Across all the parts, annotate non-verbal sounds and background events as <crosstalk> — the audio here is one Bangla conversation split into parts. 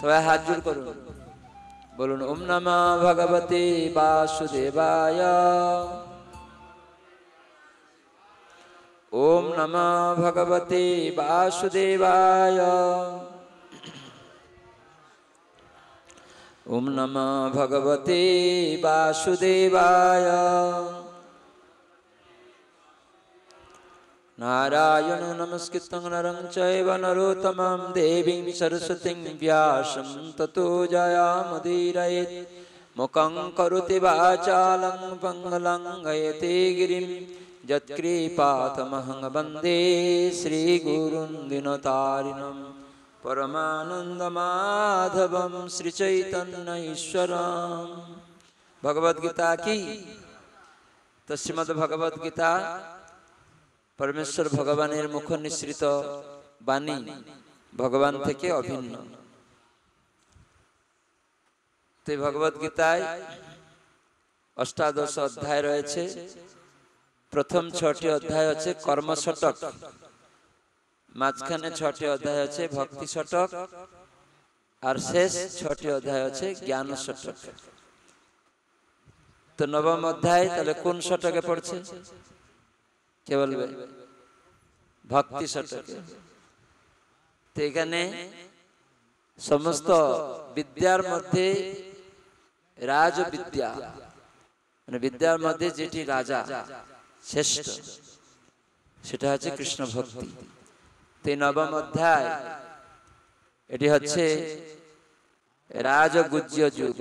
সবাই হাত জোর করুন বলুন ওম নমা ভগবতী বাসুদেবায় ওম নমা ভগবতী বাসুদেবায় ওম নমা ভগবতী বাসুদেবায় नारायण नमस्कृत नरं चैव देवी सरस्वती व्यास व्यासं जया जयामुदीरयेत् मुखं करोति वाचालं पङ्गलं गयते गिरिं यत्कृपातमहं वन्दे परमानंदमाधव दिनतारिणं परमानन्दमाधवं भगवद्गीता की तस्मद्भगवद्गीता পরমেশ্বর ভগবানের মুখ নিঃসৃত বাণী ভগবান থেকে অভিন্ন তো ভগবত গীতায় অষ্টাদশ অধ্যায় রয়েছে প্রথম ছটি অধ্যায় হচ্ছে কর্মশটক মাঝখানে ছটি অধ্যায় আছে ভক্তি শটক আর শেষ ছটি অধ্যায় আছে জ্ঞান শটক তো নবম অধ্যায় তাহলে কোন শটকে পড়ছে কে বলবে ভক্তি শতকে তো এখানে সমস্ত বিদ্যার মধ্যে রাজ বিদ্যা মানে বিদ্যার মধ্যে যেটি রাজা শ্রেষ্ঠ সেটা হচ্ছে কৃষ্ণ ভক্তি তো নবম অধ্যায় এটি হচ্ছে রাজগুজ্য যুগ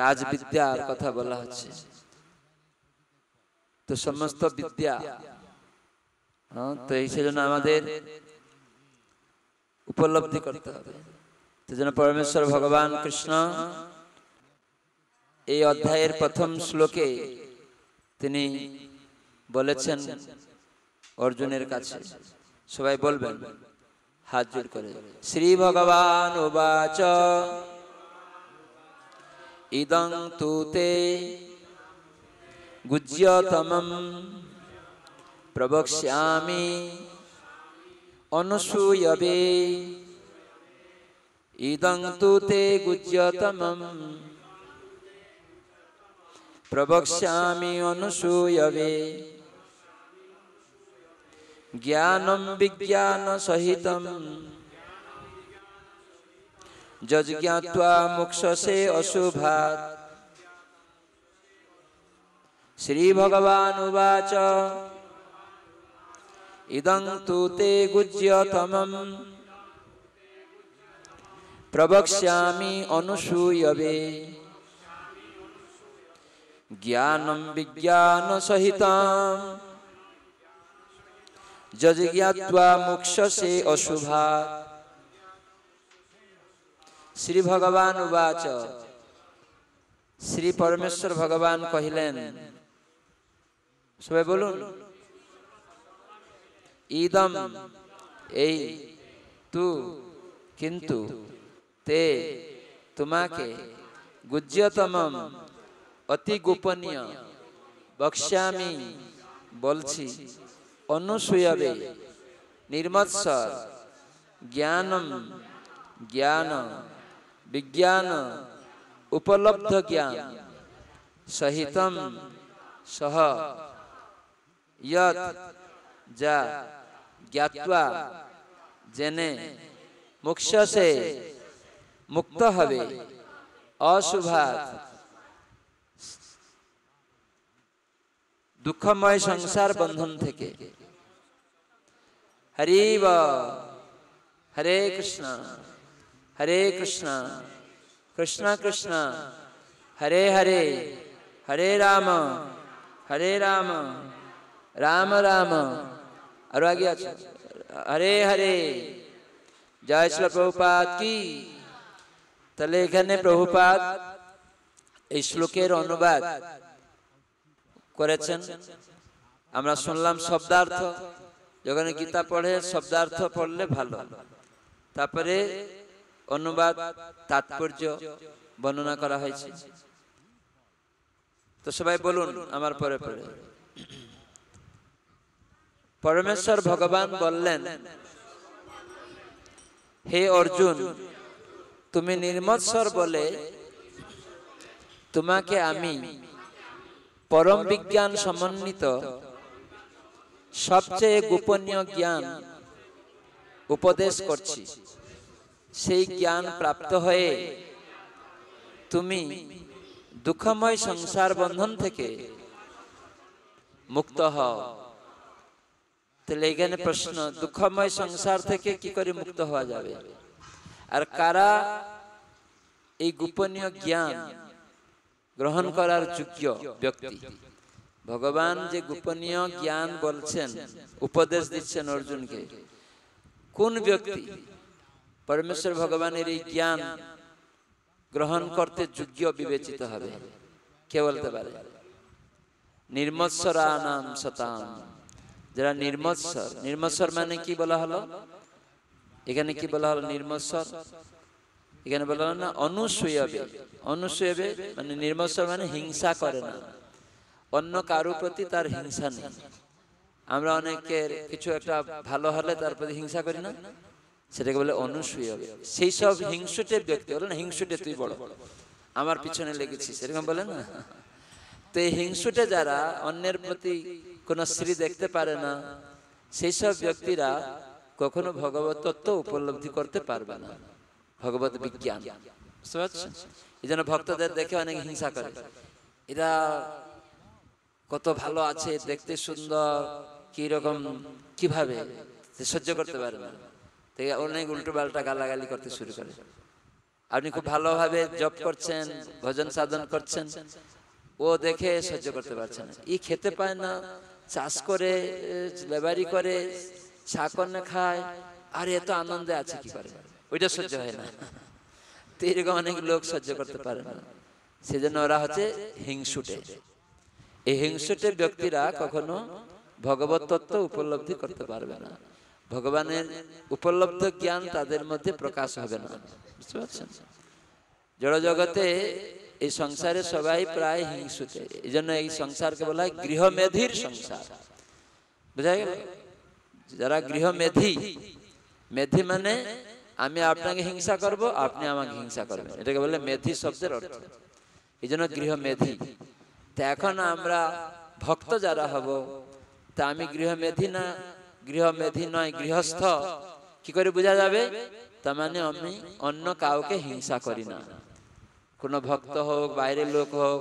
রাজবিদ্যার কথা বলা হচ্ছে তো সমস্ত বিদ্যা হ্যাঁ তো এই সেজন্য আমাদের উপলব্ধি করতে হবে সেজন্য পরমেশ্বর ভগবান কৃষ্ণ এই অধ্যায়ের প্রথম শ্লোকে তিনি বলেছেন অর্জুনের কাছে সবাই বলবেন হাত জোর করে শ্রী ভগবান উবাচ ইদং তুতে गुज्यतमं प्रवक्ष्यामि अनुसूयवे इदं तु ते गुज्यतमं प्रवक्ष्यामि अनुसूयवे ज्ञानं विज्ञानसहितं जज्ञात्वा मुक्षसे अशुभात् श्रीभगवानुवाच इदं तु ते गुज्यतमं प्रवक्ष्यामि अनुसूयवे ज्ञानं विज्ञानसहितां जज्ञात्वा मोक्षसे अशुभा श्रीभगवानुवाच श्रीपरमेश्वर भगवान् कहिलेन् সবাই বলুন ইদম এই তু কিন্তু তে তোমাকে গুজ্যতম অতি গোপনীয় বক্সামি বলছি অনুসূয়াবে নির্মৎসর জ্ঞানম জ্ঞান বিজ্ঞান উপলব্ধ জ্ঞান সহিতম সহ यत जा ज्ञात्वा जेने मुक्ष से मुक्त हवे अशुभात दुखमय संसार बंधन थे हरिव हरे कृष्ण हरे कृष्ण कृष्ण कृष्ण हरे हरे हरे राम हरे राम রাম রাম আরো আগে আছে হরে হরে জয় শ্রী প্রভুপাত কি তাহলে এখানে প্রভুপাত এই শ্লোকের অনুবাদ করেছেন আমরা শুনলাম শব্দার্থ যখন গীতা পড়ে শব্দার্থ পড়লে ভালো তারপরে অনুবাদ তাৎপর্য বর্ণনা করা হয়েছে তো সবাই বলুন আমার পরে পরে পরমেশ্বর ভগবান বললেন হে অর্জুন তুমি নির্মৎসর বলে তোমাকে আমি পরম বিজ্ঞান সমন্বিত সবচেয়ে গোপনীয় জ্ঞান উপদেশ করছি সেই জ্ঞান প্রাপ্ত হয়ে তুমি দুঃখময় সংসার বন্ধন থেকে মুক্ত হও তাহলে এখানে প্রশ্ন দুঃখময় সংসার থেকে কি করে মুক্ত হওয়া যাবে আর কারা এই গোপনীয় জ্ঞান গ্রহণ করার যোগ্য ব্যক্তি ভগবান যে গোপনীয় জ্ঞান বলছেন উপদেশ দিচ্ছেন অর্জুনকে কোন ব্যক্তি পরমেশ্বর ভগবানের এই জ্ঞান গ্রহণ করতে যোগ্য বিবেচিত হবে কে বলতে পারে নির্মৎসরা নাম শতাম যারা নির্মৎসর নির্মৎসর মানে, মানে কি বলা হলো এখানে কি বলা হলো নির্মৎসর এখানে বলা হলো না অনুসূয়াবে অনুসূয়াবে মানে নির্মৎসর মানে হিংসা করে না অন্য কারো প্রতি তার হিংসা নেই আমরা অনেকের কিছু একটা ভালো হলে তার প্রতি হিংসা করি না সেটাকে বলে অনুসূয় সেই সব হিংসুটে ব্যক্তি বলে না হিংসুটে তুই বড় আমার পিছনে লেগেছিস সেরকম বলে না তো এই হিংসুটে যারা অন্যের প্রতি কোনো শ্রী দেখতে পারে না সেই সব ব্যক্তিরা কখনো ভগবত তত্ত্ব উপলব্ধি করতে পারবে না ভগবত বিজ্ঞান এই জন্য ভক্তদের দেখে অনেক হিংসা করে এরা কত ভালো আছে দেখতে সুন্দর কি রকম কিভাবে সহ্য করতে পারবে না অনেক উল্টো পাল্টা গালাগালি করতে শুরু করে আপনি খুব ভালোভাবে জব করছেন ভজন সাধন করছেন ও দেখে সহ্য করতে পারছেন ই খেতে পায় না চাষ করে লেবারি করে শাকন্য খায় আর এত আনন্দে আছে কি করে ওইটা সহ্য হয় না <laughs> তো এরকম অনেক লোক সহ্য করতে পারে না সেজন্য ওরা হচ্ছে হিংসুটে এই হিংসুটে ব্যক্তিরা কখনো ভগবত তত্ত্ব উপলব্ধি করতে পারবে না ভগবানের উপলব্ধ জ্ঞান তাদের মধ্যে প্রকাশ হবে না বুঝতে পারছেন জড় জগতে এই সংসারে সবাই প্রায় হিংসুতে এই জন্য এই সংসারকে বলা হয় গৃহমেধির সংসার বুঝা গেল যারা গৃহমেধি মেধি মানে, মানে আমি আপনাকে হিংসা করব আপনি আমাকে হিংসা করবেন এটাকে বলে মেধি শব্দের অর্থ এই জন্য গৃহমেধি তা এখন আমরা ভক্ত যারা হব তা আমি গৃহমেধি না গৃহমেধি নয় গৃহস্থ কি করে বোঝা যাবে তার মানে, মানে আমি অন্য কাউকে হিংসা করি না কোনো ভক্ত হোক বাইরের লোক হোক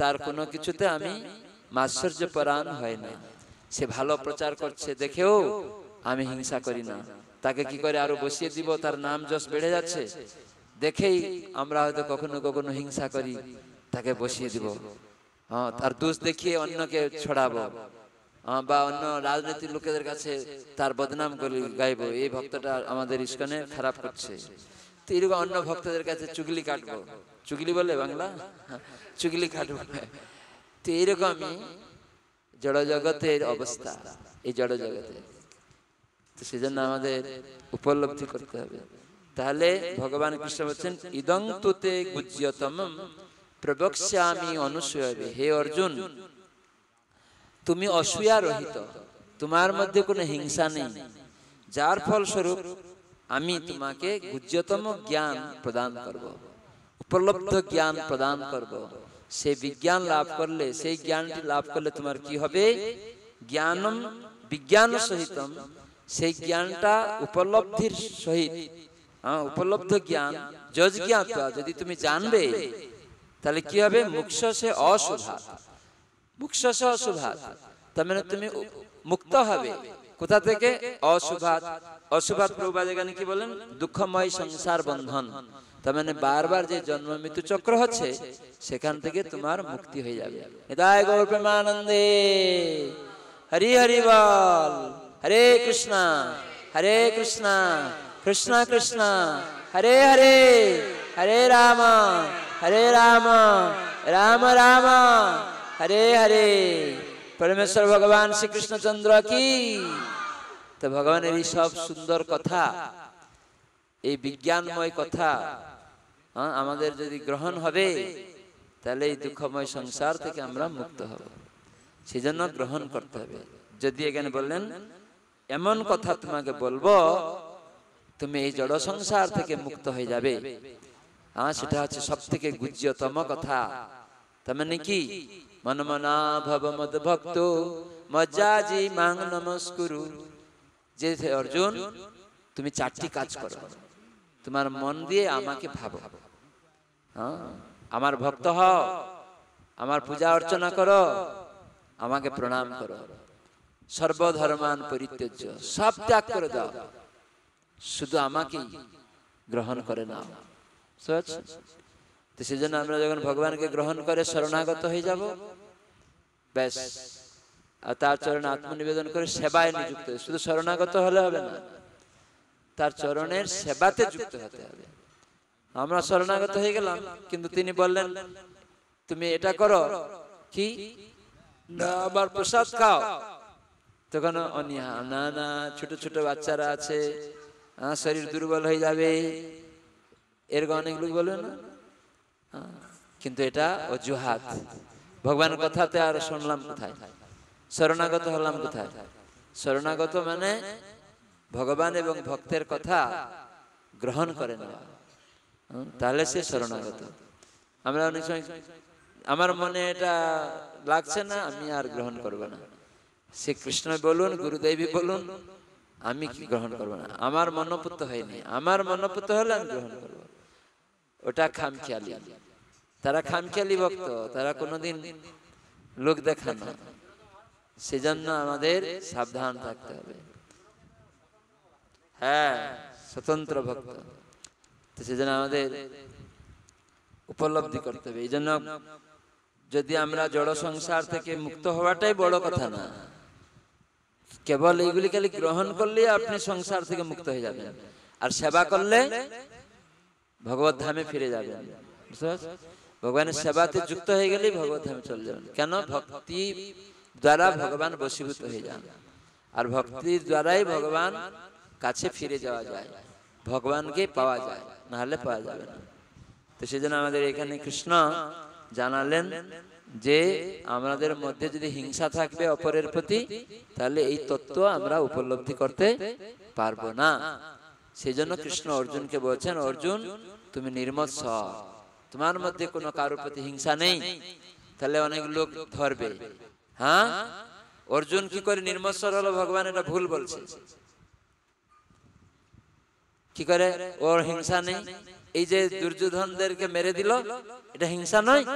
তার কোনো কিছুতে আমি মাশ্চর্য পরাণ হয় না সে ভালো প্রচার করছে দেখেও আমি হিংসা করি না তাকে কি করে আরো বসিয়ে দিব তার নাম যশ বেড়ে যাচ্ছে দেখেই আমরা হয়তো কখনো কখনো হিংসা করি তাকে বসিয়ে দিব হ্যাঁ তার দোষ দেখিয়ে অন্যকে ছড়াবো হ্যাঁ, বা অন্য রাজনীতির লোকেদের কাছে তার বদনাম করি গাইব এই ভক্তটা আমাদের ইস্কনে খারাপ করছে তো এরকম অন্য ভক্তদের কাছে চুগলি কাটবো চুগলি বলে বাংলা চুগলি খাটু তো এইরকমই জড় জগতের অবস্থা এই জড় জগতে তো সেজন্য আমাদের উপলব্ধি করতে হবে তাহলে ভগবান কৃষ্ণ বলছেন ইদং তুতে গুজ্যতম প্রবক্ষ্যামি অনুসয়াবে হে অর্জুন তুমি অসূয়া রহিত তোমার মধ্যে কোনো হিংসা নেই যার ফলস্বরূপ আমি তোমাকে গুজ্যতম জ্ঞান প্রদান করবো প্রলব্ধ জ্ঞান প্রদান করব। সেই বিজ্ঞান লাভ করলে সেই জ্ঞানটি লাভ করলে তোমার কি হবে জ্ঞানম বিজ্ঞান সহিত সেই জ্ঞানটা উপলব্ধির সহিত উপলব্ধ জ্ঞান যজ যদি তুমি জানবে তাহলে কি হবে মুক্ষ সে অশুভাত মুক্ষ সে অশুভাত তার মানে তুমি মুক্ত হবে কোথা থেকে অশুভাত অশুভাত প্রভুবাদ এখানে কি বলেন দুঃখময় সংসার বন্ধন তার মানে বারবার যে জন্ম মৃত্যু চক্র হচ্ছে সেখান থেকে তোমার মুক্তি হয়ে যাবে হৃদয় গৌর প্রেমানন্দে হরি হরি বল হরে কৃষ্ণ হরে কৃষ্ণ কৃষ্ণ কৃষ্ণ হরে হরে হরে রাম হরে রাম রাম রাম হরে হরে পরমেশ্বর ভগবান শ্রীকৃষ্ণচন্দ্র কি তো ভগবানের এই সব সুন্দর কথা এই বিজ্ঞানময় কথা হ্যাঁ, আমাদের যদি গ্রহণ হবে তাহলে এই দুঃখময় সংসার থেকে আমরা মুক্ত হব সেজন্য গ্রহণ করতে হবে যদি এখানে বললেন এমন কথা তোমাকে বলবো তুমি এই জড় সংসার থেকে মুক্ত হয়ে যাবে হ্যাঁ সেটা হচ্ছে সব থেকে গুজ্যতম কথা তার মানে কি মনমনা ভব মদ ভক্ত মাং নমস্কুরু যে অর্জুন তুমি চারটি কাজ করো তোমার মন দিয়ে আমাকে ভাবো হ্যাঁ? আমার ভক্ত হও আমার পূজা অর্চনা করো আমাকে প্রণাম করো সর্বধর্মান পরিত্যাজ্য সব ত্যাগ করে দাও শুধু আমাকেই গ্রহণ করে নাও তো সেজন্য আমরা যখন ভগবানকে গ্রহণ করে শরণাগত হয়ে যাব ব্যাস আর তার চরণে আত্মনিবেদন করে সেবায় নিযুক্ত শুধু শরণাগত হলে হবে না তার চরণের সেবাতে যুক্ত হতে হবে আমরা শরণাগত হয়ে গেলাম কিন্তু তিনি বললেন তুমি এটা করো কি না আবার প্রসাদ খাও তখন অনিহা না না ছোট ছোট বাচ্চারা আছে হ্যাঁ, শরীর দুর্বল হয়ে যাবে এর অনেক লোক বলবে না কিন্তু এটা অজুহাত ভগবানের কথাতে আর শুনলাম কোথায় শরণাগত হলাম কোথায় শরণাগত মানে, মানে ভগবান এবং ভক্তের কথা গ্রহণ করে নেওয়া তাহলে সে শরণাগত আমরা অনেক সময় আমার মনে এটা লাগছে না আমি আর গ্রহণ করবো না শ্রী কৃষ্ণ বলুন গুরুদেবী বলুন আমি কি গ্রহণ করবো না আমার মনপুত হয়নি আমার মনপুত হলে আমি গ্রহণ করবো ওটা খামখেয়ালি তারা খামখেয়ালি ভক্ত তারা কোনোদিন লোক দেখান না সেজন্য আমাদের সাবধান থাকতে হবে হ্যাঁ স্বতন্ত্র ভক্ত তো সেজন্য আমাদের উপলব্ধি করতে হবে এই জন্য যদি আমরা জড় সংসার থেকে মুক্ত হওয়াটাই বড় কথা না কেবল এইগুলি খালি গ্রহণ করলে আপনি সংসার থেকে মুক্ত হয়ে যাবেন আর সেবা করলে ভগবত ধামে ফিরে যাবেন ভগবানের সেবাতে যুক্ত হয়ে গেলেই ভগবত ধামে চলে যাবেন কেন ভক্তি দ্বারা ভগবান বসীভূত হয়ে যান আর ভক্তির দ্বারাই ভগবান কাছে ফিরে যাওয়া যায় ভগবানকে পাওয়া যায় নাহলে পাওয়া যাবে না তো সেই জন্য আমাদের এখানে কৃষ্ণ জানালেন যে আমাদের মধ্যে যদি হিংসা থাকবে অপরের প্রতি তাহলে এই তত্ত্ব আমরা উপলব্ধি করতে পারবো না সেই জন্য কৃষ্ণ অর্জুনকে বলছেন অর্জুন তুমি নির্মৎস তোমার মধ্যে কোনো কারোর প্রতি হিংসা নেই তাহলে অনেক লোক ধরবে হ্যাঁ অর্জুন কি করে নির্মৎসর হলো ভগবান এটা ভুল বলছে কি করে ওর হিংসা নেই এই যে দুর্যোধনদেরকে মেরে দিল এটা হিংসা নয় <laughs>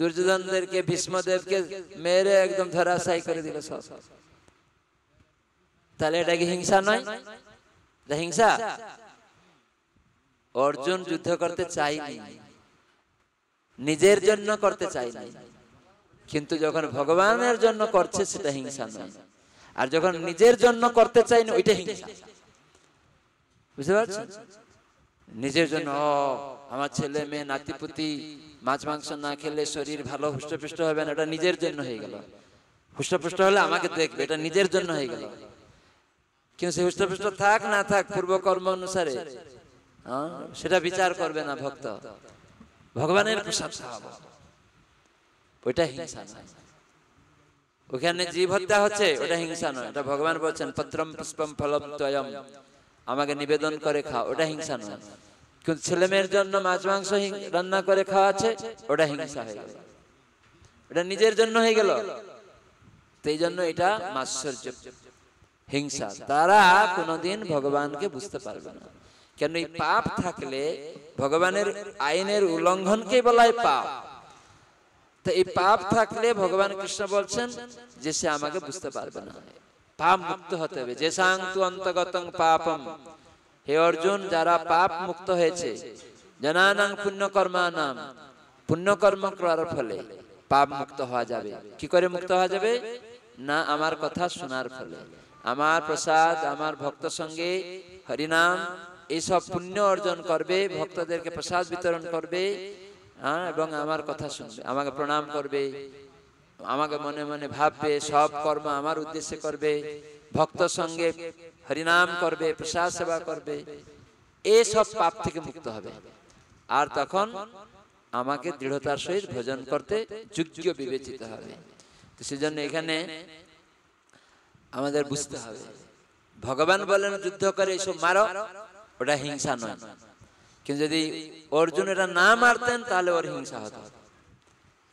দুর্যোধনদেরকে ভীষ্মদেবকে মেরে একদম ধরাশাই করে দিল সব তাহলে এটা কি হিংসা নয় হিংসা অর্জুন যুদ্ধ করতে চাইনি নিজের জন্য করতে চাইনি কিন্তু যখন ভগবানের জন্য করছে সেটা হিংসা নয় আর যখন নিজের জন্য করতে চাই না ওইটা হিংসা বুঝতে পারছো নিজের জন্য আমার ছেলে মেয়ে নাতিপুতি মাছ মাংস না খেলে শরীর ভালো হুষ্টপুষ্ট হবে না এটা নিজের জন্য হয়ে গেল হুষ্টপুষ্ট হলে আমাকে দেখবে এটা নিজের জন্য হয়ে গেল কিন্তু সে হুষ্টপুষ্ট থাক না থাক পূর্বকর্ম অনুসারে সেটা বিচার করবে না ভক্ত ভগবানের প্রসাদ ওইটা হিংসা না ওখানে জীব হত্যা হচ্ছে ওটা হিংসা নয় এটা ভগবান বলছেন পত্রম পুষ্পম ফলম তয়ম আমাকে নিবেদন করে খাও ওটা হিংসা নয় কিন্তু ছেলে মেয়ের জন্য মাছ মাংস রান্না করে খাওয়া আছে ওটা হিংসা হয়ে গেল এটা নিজের জন্য হয়ে গেল সেই জন্য এটা মাশ্চর্য হিংসা তারা কোনোদিন ভগবানকে বুঝতে পারবে না কেন এই পাপ থাকলে ভগবানের আইনের উল্লঙ্ঘনকেই বলা হয় পাপ তো এই পাপ থাকলে ভগবান কৃষ্ণ বলছেন যে সে আমাকে বুঝতে পারবে না পাপ মুক্ত হতে হবে যে সাংতু অন্তগত পাপম হে অর্জুন যারা পাপ মুক্ত হয়েছে জনানাং পুণ্যকর্মা নাম পুণ্যকর্ম করার ফলে পাপ মুক্ত হওয়া যাবে কি করে মুক্ত হওয়া যাবে না আমার কথা শোনার ফলে আমার প্রসাদ আমার ভক্ত সঙ্গে হরিনাম এইসব পুণ্য অর্জন করবে ভক্তদেরকে প্রসাদ বিতরণ করবে হ্যাঁ, হ্যাঁ এবং আমার কথা শুনবে আমাকে প্রণাম করবে আমাকে মনে মনে ভাববে সব কর্ম আমার উদ্দেশ্যে করবে ভক্ত সঙ্গে হরিনাম করবে প্রসাদ সেবা করবে এসব পাপ থেকে মুক্ত হবে আর তখন আমাকে দৃঢ়তার সহিত ভোজন করতে যোগ্য বিবেচিত হবে তো সেজন্য এখানে আমাদের বুঝতে হবে ভগবান বলেন যুদ্ধ করে এসব মারো ওটা হিংসা নয় কিন্তু যদি অর্জুন এটা না মারতেন তাহলে ওর হিংসা হতো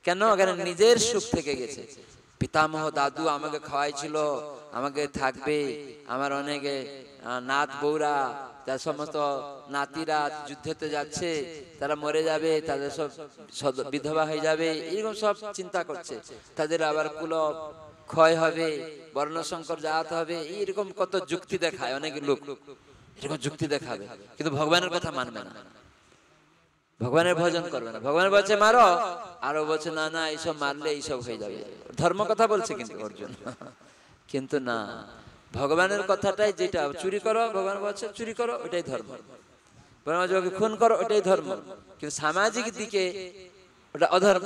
কেন কারণ নিজের সুখ থেকে গেছে পিতামহ দাদু আমাকে খাওয়াইছিল আমাকে থাকবে আমার অনেকে নাত বৌরা তার সমস্ত নাতিরা যুদ্ধেতে যাচ্ছে তারা মরে যাবে তাদের সব বিধবা হয়ে যাবে এরকম সব চিন্তা করছে তাদের আবার কুল ক্ষয় হবে বর্ণশঙ্কর জাত হবে এইরকম কত যুক্তি দেখায় অনেক লোক এরকম যুক্তি দেখাবে কিন্তু ভগবানের কথা মানবে না ভগবানের ভজন করবে না ভগবান বলছে মারো আরো বলছে না না এইসব মারলে এইসব হয়ে যাবে ধর্ম কথা বলছে কিন্তু অর্জুন কিন্তু না ভগবানের কথাটাই যেটা চুরি করো ভগবান বলছে চুরি করো ওটাই ধর্ম ব্রহ্মযোগকে খুন করো ওটাই ধর্ম কিন্তু সামাজিক দিকে ওটা অধর্ম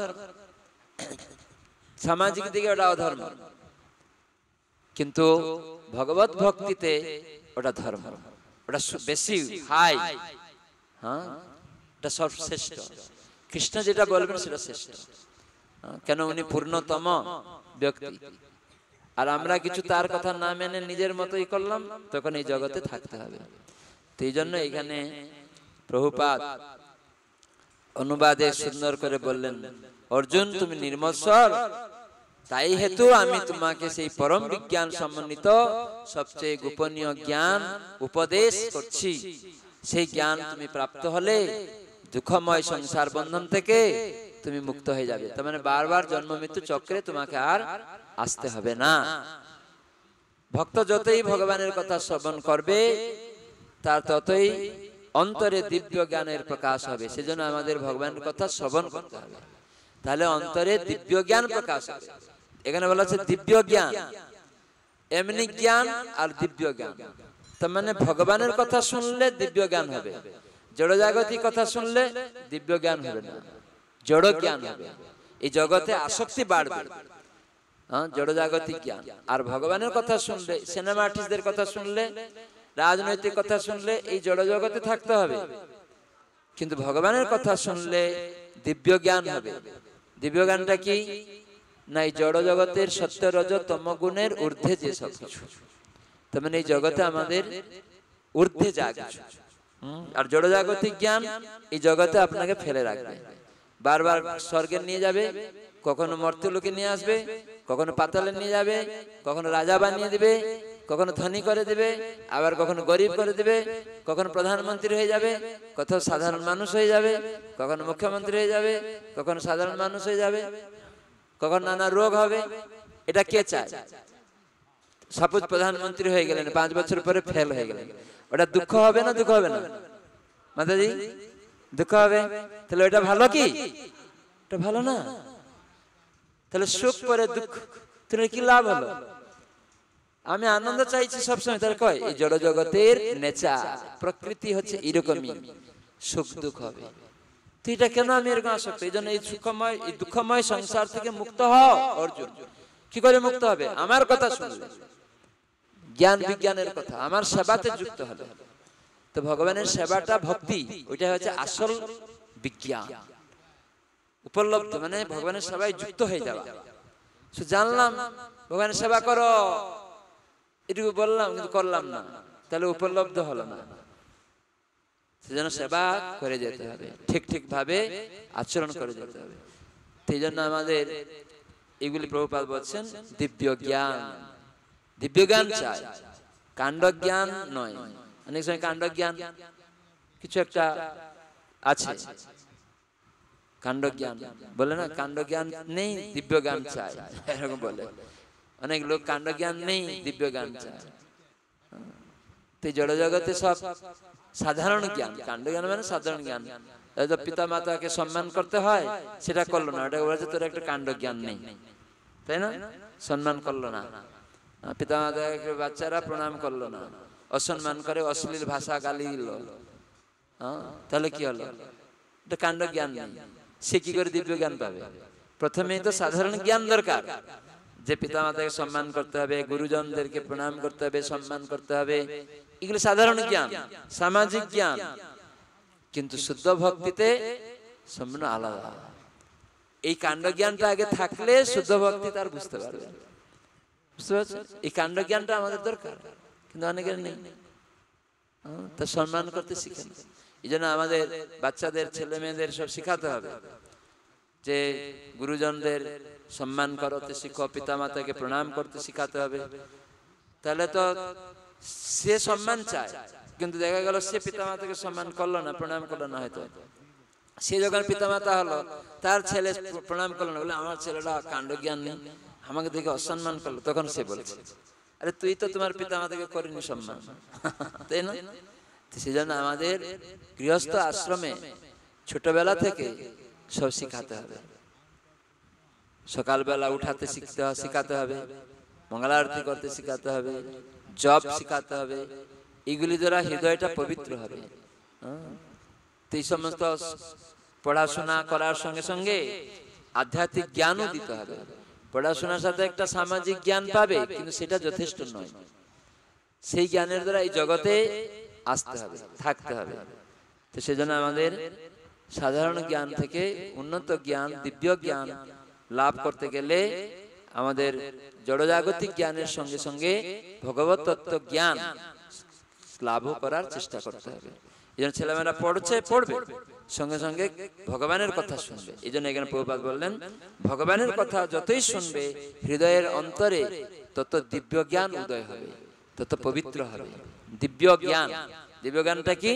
সামাজিক দিকে ওটা অধর্ম কিন্তু ভগবত ভক্তিতে ওটা ধর্ম ওটা বেশি হাই হ্যাঁ এটা হ্যাঁ? সর্বশ্রেষ্ঠ কৃষ্ণ যেটা বলবেন সেটা শ্রেষ্ঠ হ্যাঁ? কেন উনি পূর্ণতম ব্যক্তি আর আমরা কিছু তার কথা না মেনে নিজের মতোই করলাম তখন এই জগতে থাকতে হবে তো এই জন্য এখানে প্রভুপাত অনুবাদে সুন্দর করে বললেন অর্জুন তুমি নির্মৎসর তাই হেতু আমি তোমাকে সেই পরম বিজ্ঞান সমন্বিত সবচেয়ে গোপনীয় জ্ঞান উপদেশ করছি সেই জ্ঞান তুমি প্রাপ্ত হলে দুঃখময় সংসার বন্ধন থেকে তুমি মুক্ত হয়ে যাবে তার মানে, মানে বারবার জন্ম মৃত্যু চক্রে তোমাকে আর আসতে হবে না ভক্ত যতই ভগবানের কথা শ্রবণ করবে তার ততই অন্তরে দিব্য জ্ঞানের প্রকাশ হবে সেজন্য আমাদের ভগবানের কথা শ্রবণ করতে হবে তাহলে অন্তরে দিব্য জ্ঞান প্রকাশ হবে এখানে বলা হচ্ছে দিব্য জ্ঞান এমনি জ্ঞান আর দিব্য জ্ঞান তার মানে ভগবানের কথা শুনলে দিব্য জ্ঞান হবে জাগতিক কথা শুনলে দিব্য জ্ঞান হবে না জড় জ্ঞান হবে এই জগতে আসক্তি বাড়বে হ্যাঁ জাগতিক জ্ঞান আর ভগবানের কথা শুনলে সিনেমা আর্টিস্টদের কথা শুনলে রাজনৈতিক কথা শুনলে এই জড় জগতে থাকতে হবে কিন্তু ভগবানের কথা শুনলে দিব্য জ্ঞান হবে দিব্য জ্ঞানটা কি নাই জড় জগতের সত্য রজ তম গুণের ঊর্ধ্বে যে সব কিছু তেমন এই জগতে আমাদের ঊর্ধ্বে যা কিছু আর জড় জাগতিক জ্ঞান এই জগতে আপনাকে ফেলে রাখবে বারবার স্বর্গে নিয়ে যাবে কখনো মর্তলোকে নিয়ে আসবে কখনো পাতালে নিয়ে যাবে কখনো রাজা বানিয়ে দেবে কখনো ধনী করে দেবে আবার কখনো গরিব করে দেবে কখনো প্রধানমন্ত্রী হয়ে যাবে কোথাও সাধারণ মানুষ হয়ে যাবে কখনো মুখ্যমন্ত্রী হয়ে যাবে কখনো সাধারণ মানুষ হয়ে যাবে কখন নানা রোগ হবে এটা কে চায় সাপোজ প্রধানমন্ত্রী হয়ে গেলেন পাঁচ বছর পরে ফেল হয়ে গেলেন ওটা দুঃখ হবে না দুঃখ হবে না মাতাজি দুঃখ হবে তাহলে ওটা ভালো কি এটা ভালো না তাহলে সুখ পরে দুঃখ তাহলে কি লাভ হলো আমি আনন্দ চাইছি সবসময় তাহলে কয় এই জড় জগতের নেচা প্রকৃতি হচ্ছে এরকমই সুখ দুঃখ হবে তুই এটা কেন আমি এরকম আসক্ত এই জন্য এই সুখময় এই দুঃখময় সংসার থেকে মুক্ত হও অর্জুন কি করে মুক্ত হবে আমার কথা শুনবে জ্ঞান বিজ্ঞানের কথা আমার সেবাতে যুক্ত হবে তো ভগবানের সেবাটা ভক্তি ওইটা হচ্ছে আসল বিজ্ঞান উপলব্ধ মানে ভগবানের সেবায় যুক্ত হয়ে যাওয়া জানলাম ভগবানের সেবা করো এটুকু বললাম কিন্তু করলাম না তাহলে উপলব্ধ হলো না সেজন্য সেবা করে যেতে হবে ঠিক ঠিকভাবে আচরণ করে যেতে হবে সেই জন্য আমাদের এগুলি প্রভুপাল বলছেন দিব্য জ্ঞান দিব্য জ্ঞান চাই কাণ্ড জ্ঞান নয় অনেক সময় কাণ্ড জ্ঞান কিছু একটা আছে কাণ্ড জ্ঞান বলে না কাণ্ড জ্ঞান নেই দিব্য জ্ঞান চাই এরকম বলে অনেক লোক কাণ্ড জ্ঞান নেই দিব্য জ্ঞান চায় তো জড়জগতে সব সাধারণ জ্ঞান কাণ্ড জ্ঞান মানে সাধারণ জ্ঞান পিতা মাতাকে সম্মান করতে হয় সেটা করলো না ওটা বলেছে তোর একটা কাণ্ড জ্ঞান নেই তাই না সম্মান করলো না পিতা মাতাকে বাচ্চারা প্রণাম করলো না অসম্মান করে অশ্লীল ভাষা গালি দিল তাহলে কি হলো এটা কাণ্ড জ্ঞান নেই সে কি করে দিব্য জ্ঞান পাবে প্রথমেই তো সাধারণ জ্ঞান দরকার যে পিতা মাতাকে সম্মান করতে হবে গুরুজনদেরকে প্রণাম করতে হবে সম্মান করতে হবে এগুলো সাধারণ জ্ঞান সামাজিক জ্ঞান কিন্তু শুদ্ধ ভক্তিতে সম্পূর্ণ আলাদা এই কাণ্ড জ্ঞানটা আগে থাকলে শুদ্ধ ভক্তি তার বুঝতে পারবে বুঝতে পারছো এই কাণ্ড জ্ঞানটা আমাদের দরকার কিন্তু অনেকের নেই হ্যাঁ, তা সম্মান করতে শিখেন এই জন্য আমাদের বাচ্চাদের ছেলে মেয়েদের সব শেখাতে হবে যে গুরুজনদের সম্মান করতে শিখো পিতা মাতাকে প্রণাম করতে শিখাতে হবে তাহলে তো সে সম্মান চায় কিন্তু দেখা গেল সে পিতামাতাকে সম্মান করলো না প্রণাম করলো না হয়তো সে যখন পিতামাতা হলো তার ছেলে প্রণাম করলো না বলে আমার ছেলেটা কাণ্ড জ্ঞান নেই আমাকে দেখে অসম্মান করলো তখন সে বলছে আরে তুই তো তোমার পিতামাতাকে করিনি সম্মান <laughs> তাই না সেজন্য আমাদের গৃহস্থ আশ্রমে ছোটবেলা থেকে সব শিখাতে হবে সকালবেলা উঠাতে শিখতে শেখাতে হবে মঙ্গলারতি করতে শেখাতে হবে জব শেখাতে হবে এগুলি দ্বারা হৃদয়টা পবিত্র হবে হ্যাঁ? তো এই সমস্ত পড়াশোনা করার সঙ্গে সঙ্গে আধ্যাত্মিক জ্ঞানও দিতে হবে পড়াশোনার সাথে একটা সামাজিক জ্ঞান পাবে কিন্তু সেটা যথেষ্ট নয় সেই জ্ঞানের দ্বারা এই জগতে আসতে হবে থাকতে হবে তো সেজন্য আমাদের সাধারণ জ্ঞান থেকে উন্নত জ্ঞান দিব্য জ্ঞান লাভ করতে গেলে আমাদের জড়জাগতিক জ্ঞানের সঙ্গে সঙ্গে ভগবত তত্ত্ব জ্ঞান লাভ করার চেষ্টা করতে হবে এই জন্য ছেলেমেয়েরা পড়ছে পড়বে সঙ্গে সঙ্গে ভগবানের কথা শুনবে এই জন্য এখানে প্রভুপাত বললেন ভগবানের কথা যতই শুনবে হৃদয়ের অন্তরে তত দিব্য জ্ঞান উদয় হবে তত পবিত্র হবে দিব্য জ্ঞান দিব্য জ্ঞানটা কি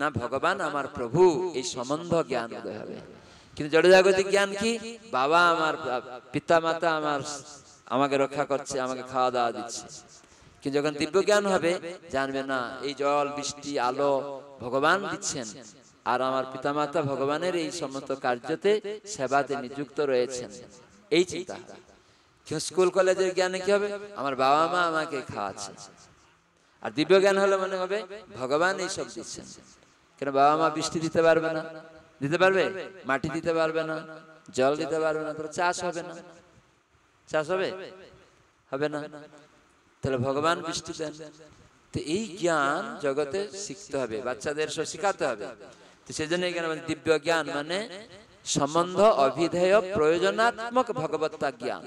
না ভগবান আমার প্রভু এই সম্বন্ধ জ্ঞান উদয় হবে কিন্তু জড়জাগতিক জ্ঞান কি বাবা আমার পিতা মাতা আমার আমাকে রক্ষা করছে আমাকে খাওয়া দাওয়া দিচ্ছে কিন্তু যখন দিব্য জ্ঞান হবে জানবে না এই জল বৃষ্টি আলো ভগবান দিচ্ছেন আর আমার পিতা মাতা ভগবানের এই সমস্ত কার্যতে সেবাতে নিযুক্ত রয়েছেন এই চিন্তা স্কুল কলেজের জ্ঞানে কি হবে আমার বাবা মা আমাকে খাওয়াচ্ছে আর দিব্য জ্ঞান হলে মনে হবে ভগবান এইসব দিচ্ছেন কেন বাবা মা বৃষ্টি দিতে পারবে না দিতে পারবে মাটি দিতে পারবে না জল দিতে পারবে না তাহলে চাষ হবে না চাষ হবে হবে না তাহলে ভগবান বৃষ্টি দেন তো এই জ্ঞান জগতে শিখতে হবে বাচ্চাদের সব শিখাতে হবে তো জন্য এখানে দিব্য জ্ঞান মানে সম্বন্ধ অভিধেয় প্রয়োজনাত্মক ভগবত্তা জ্ঞান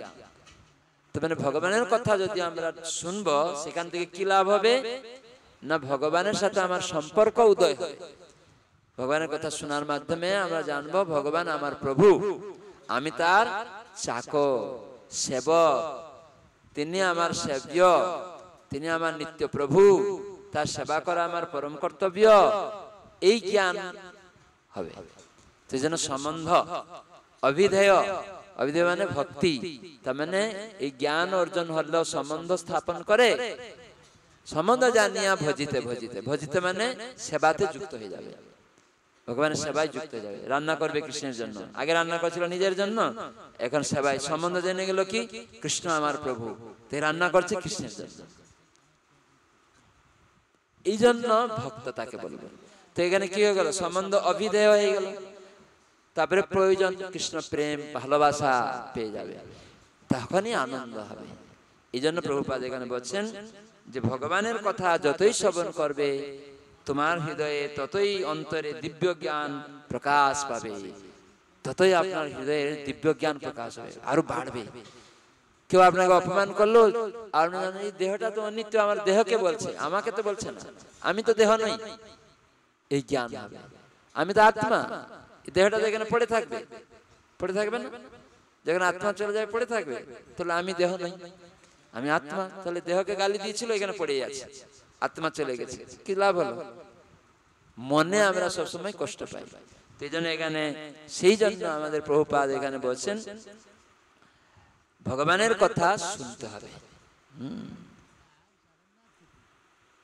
তো মানে ভগবানের কথা যদি আমরা শুনবো সেখান থেকে কি লাভ হবে না ভগবানের সাথে আমার সম্পর্ক উদয় হয় ভগবানের কথা শোনার মাধ্যমে আমরা জানবো ভগবান আমার প্রভু আমি তার চাক সেব তিনি আমার সেব্য তিনি আমার নিত্য প্রভু তার সেবা করা আমার পরম কর্তব্য এই জ্ঞান হবে সেই জন্য সম্বন্ধ অভিধেয় অভিধেয় মানে, মানে ভক্তি মানে তার মানে এই জ্ঞান অর্জন হলেও সম্বন্ধ স্থাপন করে সম্বন্ধ জানিয়া ভজিতে ভজিতে ভজিতে মানে, মানে সেবাতে যুক্ত হয়ে যাবে ভগবানের সেবায় যুক্ত যাবে রান্না করবে কৃষ্ণের জন্য আগে রান্না করছিল নিজের জন্য এখন সেবায় সম্বন্ধ জেনে গেল কি কৃষ্ণ আমার প্রভু তাই রান্না করছে কৃষ্ণের জন্য এই জন্য ভক্ত তাকে বলবে তো এখানে কি হয়ে গেল সম্বন্ধ অভিধেয় হয়ে গেল তারপরে প্রয়োজন কৃষ্ণ প্রেম ভালোবাসা পেয়ে যাবে তখনই আনন্দ হবে এই জন্য প্রভুপাদ এখানে বলছেন যে ভগবানের কথা যতই শ্রবণ করবে তোমার হৃদয়ে ততই অন্তরে দিব্য জ্ঞান প্রকাশ পাবে ততই আপনার হৃদয়ের দিব্য জ্ঞান প্রকাশ হবে আরো বাড়বে কেউ আপনাকে অপমান করলো দেহটা তো অনিত্য আমার দেহকে বলছে আমাকে তো বলছে না আমি তো দেহ নই এই জ্ঞান হবে আমি তো আত্মা দেহটা যেখানে পড়ে থাকবে পড়ে থাকবে না যেখানে আত্মা চলে যায় পড়ে থাকবে তাহলে আমি দেহ নই আমি আত্মা তাহলে দেহকে গালি দিয়েছিল এখানে পড়েই আছে আত্মা চলে গেছে কি লাভ হলো মনে আমরা সবসময় কষ্ট পাই তো এই জন্য এখানে সেই জন্য আমাদের প্রভুপাদ এখানে বলছেন ভগবানের কথা শুনতে হবে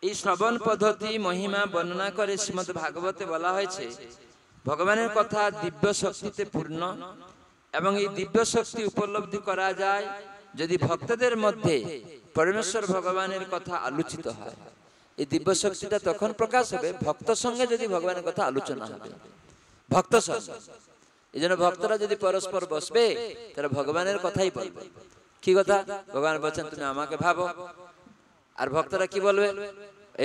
এই শ্রবণ পদ্ধতি মহিমা বর্ণনা করে শ্রীমদ ভাগবতে বলা হয়েছে ভগবানের কথা দিব্য শক্তিতে পূর্ণ এবং এই দিব্য শক্তি উপলব্ধি করা যায় যদি ভক্তদের মধ্যে পরমেশ্বর ভগবানের কথা আলোচিত হয় এই দিব্য শক্তিটা তখন প্রকাশ হবে ভক্ত সঙ্গে যদি ভগবানের কথা আলোচনা হবে ভক্ত সঙ্গে এই জন্য ভক্তরা যদি পরস্পর বসবে তাহলে ভগবানের কথাই বলবে কি কথা ভগবান বলছেন তুমি আমাকে ভাবো আর ভক্তরা কি বলবে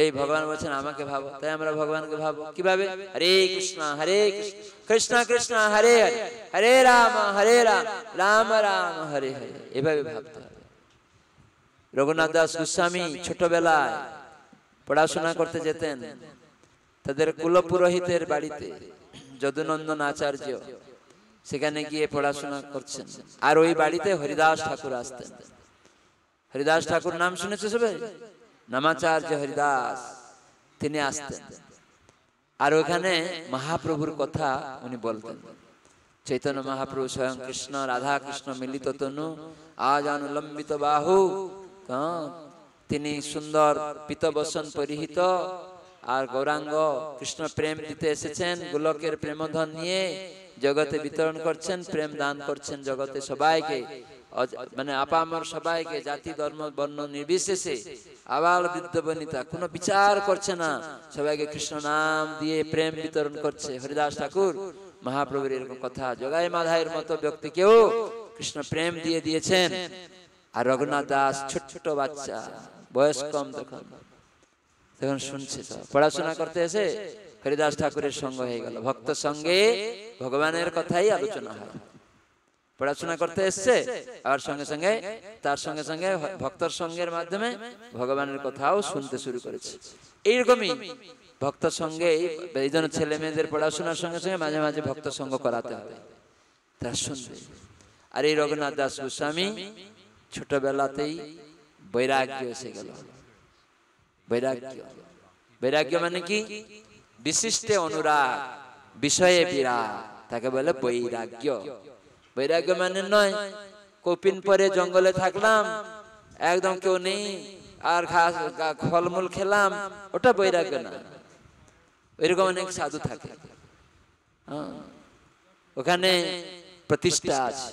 এই ভগবান বলছেন আমাকে ভাবো তাই আমরা ভগবানকে ভাবো কিভাবে হরে কৃষ্ণ হরে কৃষ্ণ কৃষ্ণ হরে হরে হরে রাম হরে রাম রাম রাম হরে হরে এভাবে ভাবতে হবে রঘুনাথ দাস গোস্বামী ছোটবেলায় পড়াশোনা করতে যেতেন তাদের কুলপুরোহিতের বাড়িতে যদুনন্দন আচার্য সেখানে গিয়ে পড়াশোনা করছেন আর ওই বাড়িতে হরিদাস ঠাকুর আসতেন হরিদাস ঠাকুর নাম শুনেছে সবাই নামাচার্য হরিদাস তিনি আসতেন আর ওখানে মহাপ্রভুর কথা উনি বলতেন চৈতন্য মহাপ্রভু স্বয়ং কৃষ্ণ রাধা কৃষ্ণ মিলিত তনু আজ অনুলম্বিত বাহু তিনি সুন্দর পিতবসন পরিহিত আর গৌরাঙ্গ কৃষ্ণ প্রেম দিতে এসেছেন গোলকের প্রেমধন নিয়ে জগতে বিতরণ করছেন প্রেম দান করছেন জগতে সবাইকে মানে আপা আমার সবাইকে জাতি ধর্ম বর্ণ নির্বিশেষে আবার বৃদ্ধ বনিতা কোনো বিচার করছে না সবাইকে কৃষ্ণ নাম দিয়ে প্রেম বিতরণ করছে হরিদাস ঠাকুর মহাপ্রভুর এরকম কথা জগাই মাধায়ের মতো ব্যক্তিকেও কৃষ্ণ প্রেম দিয়ে দিয়েছেন আর রঘুনাথ দাস ছোট ছোট বাচ্চা বয়স কম তখন তখন শুনছে তো পড়াশোনা করতে এসে হরিদাস ঠাকুরের সঙ্গ হয়ে গেল ভক্ত সঙ্গে ভগবানের কথাই আলোচনা হয় পড়াশোনা করতে এসছে আর সঙ্গে সঙ্গে তার সঙ্গে সঙ্গে ভক্তর সঙ্গের মাধ্যমে ভগবানের কথাও শুনতে শুরু করেছে এইরকমই ভক্ত সঙ্গে এই জন্য ছেলে মেয়েদের পড়াশোনার সঙ্গে সঙ্গে মাঝে মাঝে ভক্ত সঙ্গ করাতে হবে তার শুনবে আর এই রঘুনাথ দাস গোস্বামী ছোটবেলাতেই বৈরাগ্য এসে গেল বৈরাগ্য বৈরাগ্য মানে কি বিশিষ্টে অনুরাগ বিষয়ে বিরাগ তাকে বলে বৈরাগ্য বৈরাগ্য মানে নয় কপিন পরে জঙ্গলে থাকলাম একদম কেউ নেই আর ঘাস ফলমূল খেলাম ওটা বৈরাগ্য না ওইরকম অনেক সাধু থাকে হ্যাঁ। ওখানে প্রতিষ্ঠা আছে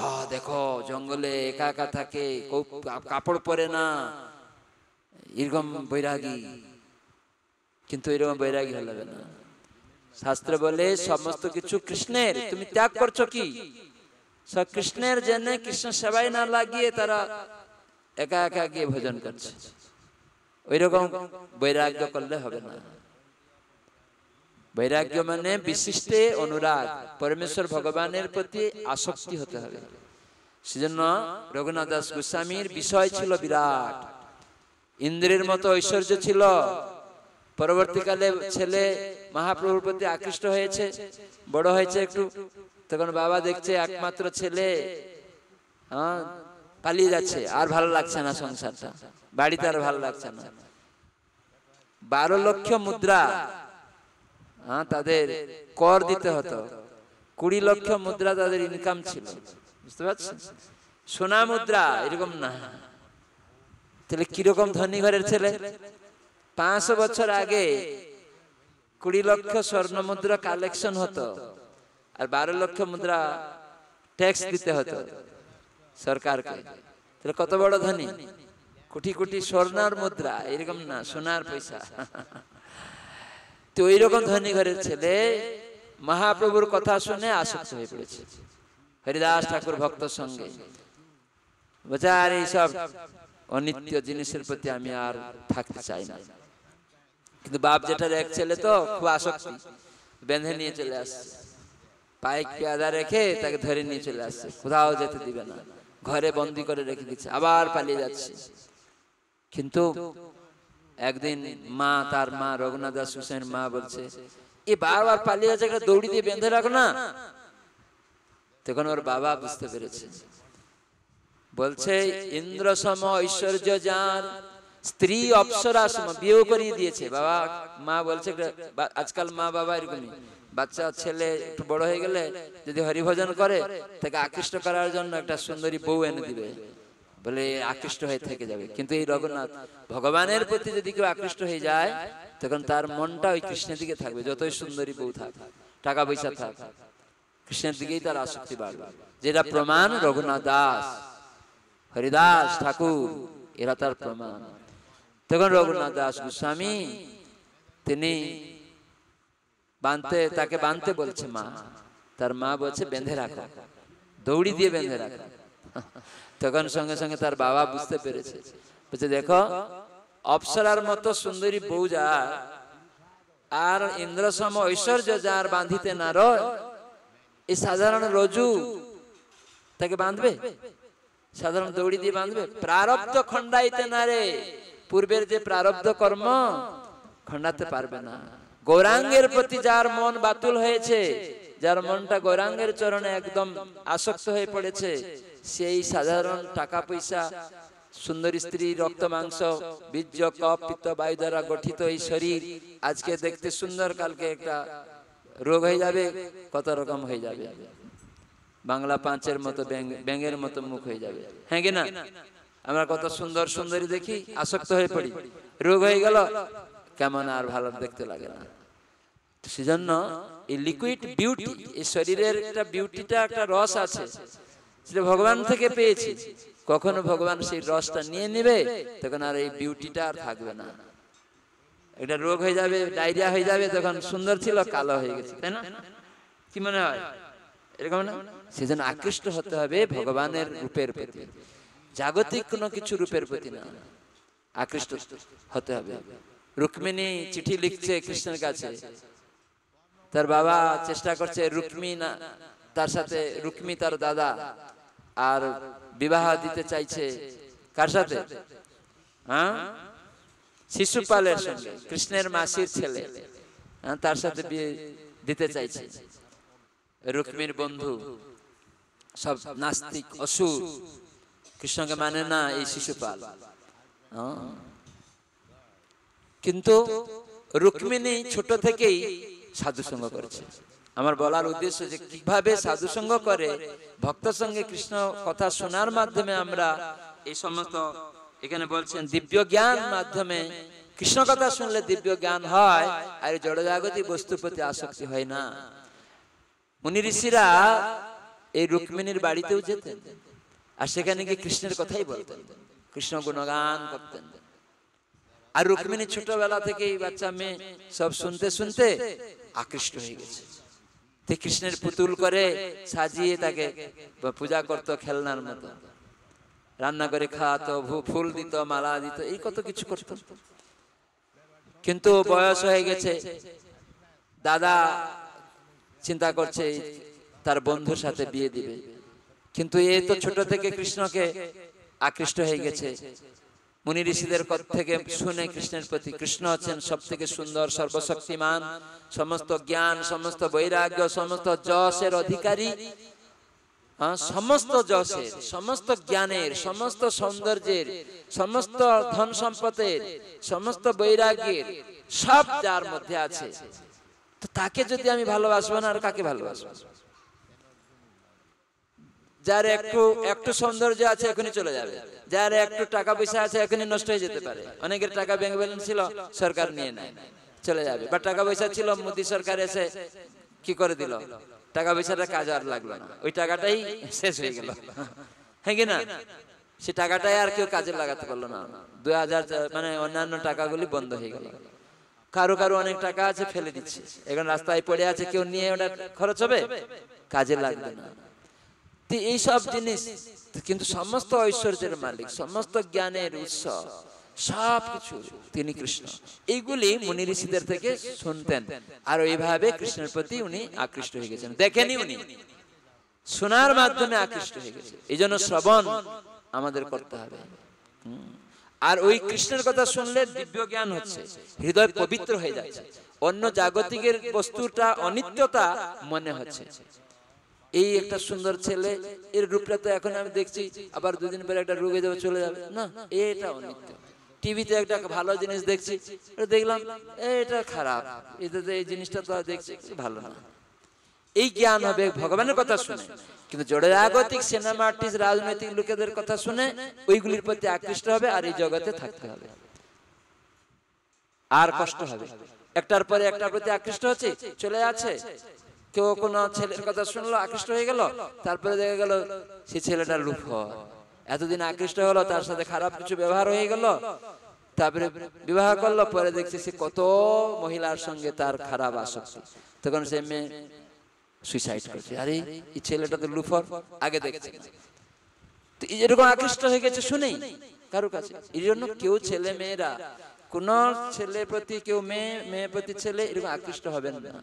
হা দেখো জঙ্গলে একা একা থাকে কাপড় পরে না এরকম বৈরাগী কিন্তু এরকম বৈরাগী হবে না শাস্ত্র বলে সমস্ত কিছু কৃষ্ণের তুমি ত্যাগ করছো কি কৃষ্ণের জন্য কৃষ্ণ সেবাই না লাগিয়ে তারা একা একা গিয়ে ভোজন করছে ওইরকম বৈরাগ্য করলে হবে না বৈরাগ্য মানে বিশিষ্টে অনুরাগ পরমেশ্বর ভগবানের প্রতি আসক্তি হতে হবে সেজন্য রঘুনাথ দাস গোস্বামীর বিষয় ছিল বিরাট ইন্দ্রের মতো ঐশ্বর্য ছিল পরবর্তীকালে ছেলে মহাপ্রভুর প্রতি আকৃষ্ট হয়েছে বড় হয়েছে একটু তখন বাবা দেখছে একমাত্র ছেলে হ্যাঁ পালিয়ে যাচ্ছে আর ভালো লাগছে না সংসারটা বাড়িতে আর ভালো লাগছে না বারো লক্ষ মুদ্রা হ্যাঁ তাদের কর দিতে হতো কুড়ি লক্ষ মুদ্রা তাদের ইনকাম ছিল বুঝতে পারছেন সোনা মুদ্রা এরকম না তাহলে কিরকম ধনী ঘরের ছেলে পাঁচশো বছর আগে কুড়ি লক্ষ স্বর্ণ মুদ্রা কালেকশন হতো আর বারো লক্ষ মুদ্রা ট্যাক্স দিতে হতো সরকারকে তাহলে কত বড় ধনী কোটি কোটি স্বর্ণার মুদ্রা এরকম না সোনার পয়সা তো ওই রকম ধনী ঘরের ছেলে মহাপ্রভুর কথা শুনে আসক্ত হয়ে পড়েছে হরিদাস ঠাকুর ভক্ত সঙ্গে বোঝা আর এইসব অনিত্য জিনিসের প্রতি আমি আর থাকতে চাই না কিন্তু বাপ জেঠার এক ছেলে তো খুব আসক্তি বেঁধে নিয়ে চলে আসছে পায়ে পেয়াদা রেখে তাকে ধরে নিয়ে চলে আসছে কোথাও যেতে দিবে না ঘরে বন্দি করে রেখে দিচ্ছে আবার পালিয়ে যাচ্ছে কিন্তু একদিন মা তার মা রঘুনাথ দাস হুসেন মা বলছে এ বারবার পালিয়ে যাচ্ছে একটা দৌড়ি দিয়ে বেঁধে রাখো না তখন ওর বাবা বুঝতে পেরেছে বলছে ইন্দ্র সম ঐশ্বর্য যার স্ত্রী অপসরা সম বিয়েও করিয়ে দিয়েছে বাবা মা বলছে আজকাল মা বাবা এরকমই বাচ্চা ছেলে একটু বড় হয়ে গেলে যদি হরিভজন করে তাকে আকৃষ্ট করার জন্য একটা সুন্দরী বউ এনে দিবে বলে আকৃষ্ট হয়ে থেকে যাবে কিন্তু এই রঘুনাথ ভগবানের প্রতি যদি কেউ আকৃষ্ট হয়ে যায় তখন তার মনটা ওই কৃষ্ণের দিকে থাকবে যতই সুন্দরী বউ থাক টাকা পয়সা থাক কৃষ্ণের দিকেই তার আসক্তি বাড়বে যেটা প্রমাণ রঘুনাথ দাস হরিদাস ঠাকুর এরা তার প্রমাণ তখন রঘুনাথ দাস গোস্বামী তিনি বাঁধতে তাকে বাঁধতে বলছে মা তার মা বলছে বেঁধে রাখা দৌড়ি দিয়ে বেঁধে রাখা তখন সঙ্গে সঙ্গে তার বাবা বুঝতে পেরেছে বলছে দেখো অপসরার মতো সুন্দরী বউ আর ইন্দ্রসম ঐশ্বর্য যার বাঁধিতে না রয় সাধারণ রজু তাকে বাঁধবে সাধারণ দৌড়ি দিয়ে বাঁধবে প্রারব্ধ খণ্ডাইতে না রে পূর্বের যে প্রারব্ধ কর্ম খণ্ডাতে পারবে না গৌরাঙ্গের প্রতি যার মন বাতুল হয়েছে যার মনটা গৌরাঙ্গের চরণে একদম আসক্ত হয়ে পড়েছে সেই সাধারণ টাকা পয়সা সুন্দর স্ত্রী রক্ত মাংস বীর্য কপ পিত্ত বায়ু দ্বারা গঠিত এই শরীর আজকে দেখতে সুন্দর কালকে একটা রোগ হয়ে যাবে কত রকম হয়ে যাবে বাংলা পাঁচের মতো ব্যাঙের মতো মুখ হয়ে যাবে হ্যাঁ কি না আমরা কত সুন্দর সুন্দরী দেখি আসক্ত হয়ে পড়ি রোগ হয়ে গেল কেমন আর ভালো দেখতে লাগে না সেজন্য এই লিকুইড বিউটি এই শরীরের একটা বিউটিটা একটা রস আছে সেটা ভগবান থেকে পেয়েছি কখনো ভগবান সেই রসটা নিয়ে নেবে তখন আর এই বিউটিটা আর থাকবে না একটা রোগ হয়ে যাবে ডায়রিয়া হয়ে যাবে তখন সুন্দর ছিল কালো হয়ে গেছে তাই না কি মনে হয় এরকম না সেজন্য আকৃষ্ট হতে হবে ভগবানের রূপের প্রতি জাগতিক কোনো কিছু রূপের প্রতি না আকৃষ্ট হতে হবে রুক্মিণী চিঠি লিখছে কৃষ্ণের কাছে তার বাবা চেষ্টা করছে রুক্মি না তার সাথে রুক্মি তার দাদা আর বিবাহ দিতে চাইছে কার সাথে হ্যাঁ শিশুপালের সঙ্গে কৃষ্ণের মাসির ছেলে হ্যাঁ, তার সাথে বিয়ে দিতে চাইছে রুক্মির বন্ধু সব নাস্তিক অসুর কৃষ্ণকে মানে না এই শিশুপাল হ্যাঁ। কিন্তু রুক্মিণী ছোট থেকেই সাধু সঙ্গ করেছে আমার বলার উদ্দেশ্য যে কিভাবে সাধুসঙ্গ করে ভক্ত সঙ্গে কৃষ্ণ কথা শোনার মাধ্যমে আমরা এই সমস্ত এখানে বলছেন দিব্য জ্ঞান মাধ্যমে কৃষ্ণ কথা শুনলে দিব্য জ্ঞান হয় আর জাগতিক বস্তুর প্রতি আসক্তি হয় না মুনি ঋষিরা এই রুক্মিণীর বাড়িতেও যেতেন আর সেখানে গিয়ে কৃষ্ণের কথাই বলতেন কৃষ্ণ গুণগান করতেন আর রুক্মিণী ছোটবেলা থেকেই বাচ্চা মেয়ে সব শুনতে শুনতে আকৃষ্ট হয়ে গেছে কৃষ্ণের পুতুল করে সাজিয়ে তাকে পূজা করতো খেলনার মতো রান্না করে খাওয়াতো ফুল দিত মালা দিত এই কত কিছু করত কিন্তু বয়স হয়ে গেছে দাদা চিন্তা করছে তার বন্ধুর সাথে বিয়ে দিবে কিন্তু এ তো ছোট থেকে কৃষ্ণকে আকৃষ্ট হয়ে গেছে মুনি ঋষিদের থেকে শুনে কৃষ্ণের প্রতি কৃষ্ণ হচ্ছেন সব থেকে সুন্দর সর্বশক্তিমান সমস্ত জ্ঞান সমস্ত বৈরাগ্য সমস্ত যশের অধিকারী হ্যাঁ, সমস্ত যশের সমস্ত জ্ঞানের সমস্ত সৌন্দর্যের সমস্ত ধন সম্পদের সমস্ত বৈরাগ্যের সব যার মধ্যে আছে তো তাকে যদি আমি ভালোবাসবো না আর কাকে ভালোবাসবো যার একটু একটু সৌন্দর্য আছে এখনই চলে যাবে যার একটু টাকা পয়সা আছে এখনই নষ্ট হয়ে যেতে পারে অনেকের টাকা ব্যাংক ব্যালেন্স ছিল সরকার নিয়ে নেয় চলে যাবে বা টাকা পয়সা ছিল মোদী সরকার এসে কি করে দিল টাকা পয়সাটা কাজ আর লাগলো না ওই টাকাটাই শেষ হয়ে গেল হ্যাঁ কি না সে টাকাটাই আর কেউ কাজে লাগাতে পারলো না দুই হাজার মানে অন্যান্য টাকাগুলি বন্ধ হয়ে গেল কারো কারো অনেক টাকা আছে ফেলে দিচ্ছে এখন রাস্তায় পড়ে আছে কেউ নিয়ে ওটা খরচ হবে কাজে লাগবে না তো এইসব জিনিস কিন্তু সমস্ত ঐশ্বর্যের মালিক সমস্ত জ্ঞানের উৎস সব কিছু তিনি কৃষ্ণ এইগুলি মুনি ঋষিদের থেকে শুনতেন আর ওইভাবে কৃষ্ণের প্রতি উনি আকৃষ্ট হয়ে গেছেন দেখেনি উনি শোনার মাধ্যমে আকৃষ্ট হয়ে গেছে এই জন্য শ্রবণ আমাদের করতে হবে আর ওই কৃষ্ণের কথা শুনলে দিব্য জ্ঞান হচ্ছে হৃদয় পবিত্র হয়ে যাচ্ছে অন্য জাগতিকের বস্তুটা অনিত্যতা মনে হচ্ছে এই একটা সুন্দর ছেলে এর রূপটা তো এখন আমি দেখছি আবার দুদিন পরে একটা রোগে যাবে চলে যাবে না এটা অনিত্য টিভিতে একটা ভালো জিনিস দেখছি দেখলাম এটা খারাপ এটাতে এই জিনিসটা তো দেখছি ভালো না এই জ্ঞান হবে ভগবানের কথা শুনে কিন্তু জড়জাগতিক সিনেমা আর্টিস্ট রাজনৈতিক লোকেদের কথা শুনে ওইগুলির প্রতি আকৃষ্ট হবে আর এই জগতে থাকতে হবে আর কষ্ট হবে একটার পরে একটার প্রতি আকৃষ্ট হচ্ছে চলে আছে কেউ কোনো ছেলের কথা শুনলো আকৃষ্ট হয়ে গেল তারপরে দেখা গেল সে ছেলেটা লুপ এতদিন আকৃষ্ট হলো তার সাথে খারাপ কিছু ব্যবহার হয়ে গেল তারপরে বিবাহ করলো পরে দেখছি সে কত মহিলার সঙ্গে তার খারাপ আসক্তি তখন সে মেয়ে সুইসাইড করছে আরে এই ছেলেটা তো লুফর আগে দেখছে তো এরকম আকৃষ্ট হয়ে গেছে শুনেই কারো কাছে এই জন্য কেউ ছেলে মেয়েরা কোন ছেলে প্রতি কেউ মেয়ে মেয়ে প্রতি ছেলে এরকম আকৃষ্ট হবেন না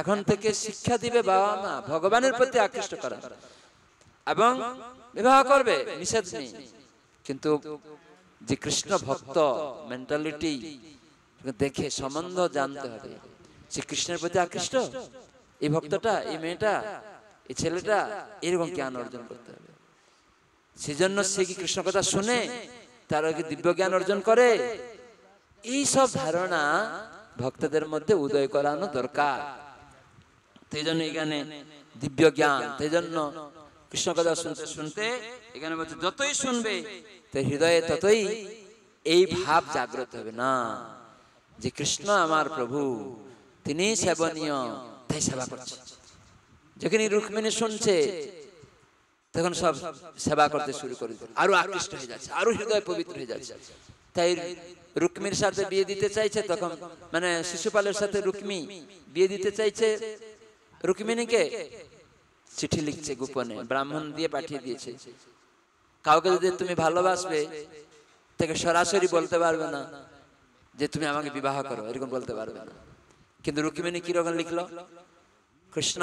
এখন থেকে শিক্ষা দিবে বাবা মা ভগবানের প্রতি আকৃষ্ট করা এবং বিবাহ করবে নিষেধ নেই কিন্তু যে কৃষ্ণ ভক্ত মেন্টালিটি দেখে সম্বন্ধ জানতে হবে সে কৃষ্ণের প্রতি আকৃষ্ট এই ভক্তটা এই মেয়েটা এই ছেলেটা এরকম জ্ঞান অর্জন করতে হবে সেজন্য সে কি কৃষ্ণ কথা শুনে তারা কি দিব্য জ্ঞান অর্জন করে এই সব ধারণা ভক্তদের মধ্যে উদয় করানো দরকার সেই জন্য এখানে দিব্য জ্ঞান সেই জন্য কৃষ্ণ কথা শুনতে শুনতে এখানে বলছে যতই শুনবে তো হৃদয়ে ততই এই ভাব জাগ্রত হবে না যে কৃষ্ণ আমার প্রভু তিনি সেবনীয় তাই সেবা করছে যখনই রুক্মিণী শুনছে তখন সব সেবা করতে শুরু করে আরো আকৃষ্ট হয়ে যাচ্ছে আরো হৃদয় পবিত্র হয়ে যাচ্ছে তাই রুক্মির সাথে বিয়ে দিতে চাইছে তখন মানে শিশুপালের সাথে রুক্মি বিয়ে দিতে চাইছে রুক্মিণীকে চিঠি লিখছে গোপনে ব্রাহ্মণ দিয়ে পাঠিয়ে দিয়েছে কাউকে যদি তুমি ভালোবাসবে তাকে সরাসরি বলতে পারবে না যে তুমি আমাকে বিবাহ করো এরকম বলতে পারবে না কিন্তু রুক্মিণী কিরকম লিখলো কৃষ্ণ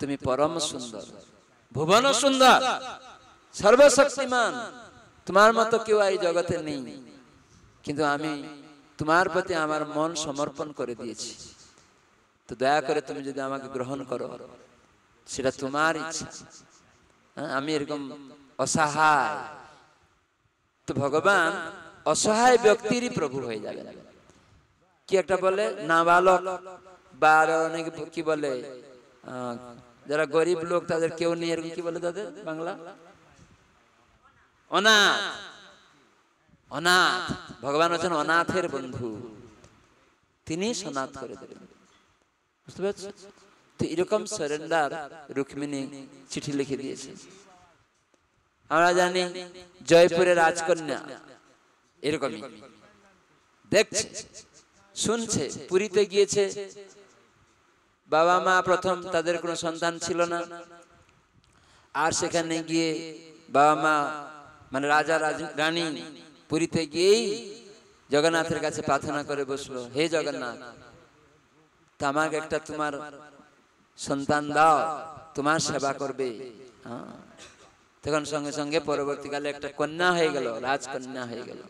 তুমি পরম সুন্দর ভুবন সুন্দর সর্বশক্তিমান তোমার মতো কেউ এই জগতে নেই কিন্তু আমি তোমার প্রতি আমার মন সমর্পণ করে দিয়েছি তো দয়া করে তুমি যদি আমাকে গ্রহণ করো সেটা তোমার ইচ্ছা হ্যাঁ, আমি এরকম অসহায় তো ভগবান অসহায় ব্যক্তিরই প্রভু হয়ে যাবে কি একটা বলে নাবালক বা আরো কি বলে যারা গরিব লোক তাদের কেউ নেই এরকম কি বলে তাদের বাংলা অনাথ অনাথ ভগবান হচ্ছেন অনাথের বন্ধু তিনি সনাথ করে দেবেন বুঝতে তো এরকম রুক্মিণী চিঠি লিখে দিয়েছে আমরা জানি জয়পুরের রাজকন্যা এরকম দেখছে শুনছে পুরীতে গিয়েছে বাবা মা প্রথম তাদের কোনো সন্তান ছিল না আর সেখানে গিয়ে বাবা মা মানে রাজা রানী পুরীতে গিয়েই জগন্নাথের কাছে প্রার্থনা করে বসলো হে জগন্নাথ তো আমাকে একটা তোমার সন্তান দাও তোমার সেবা করবে হ্যাঁ। তখন সঙ্গে সঙ্গে পরবর্তীকালে একটা কন্যা হয়ে গেল রাজকন্যা হয়ে গেল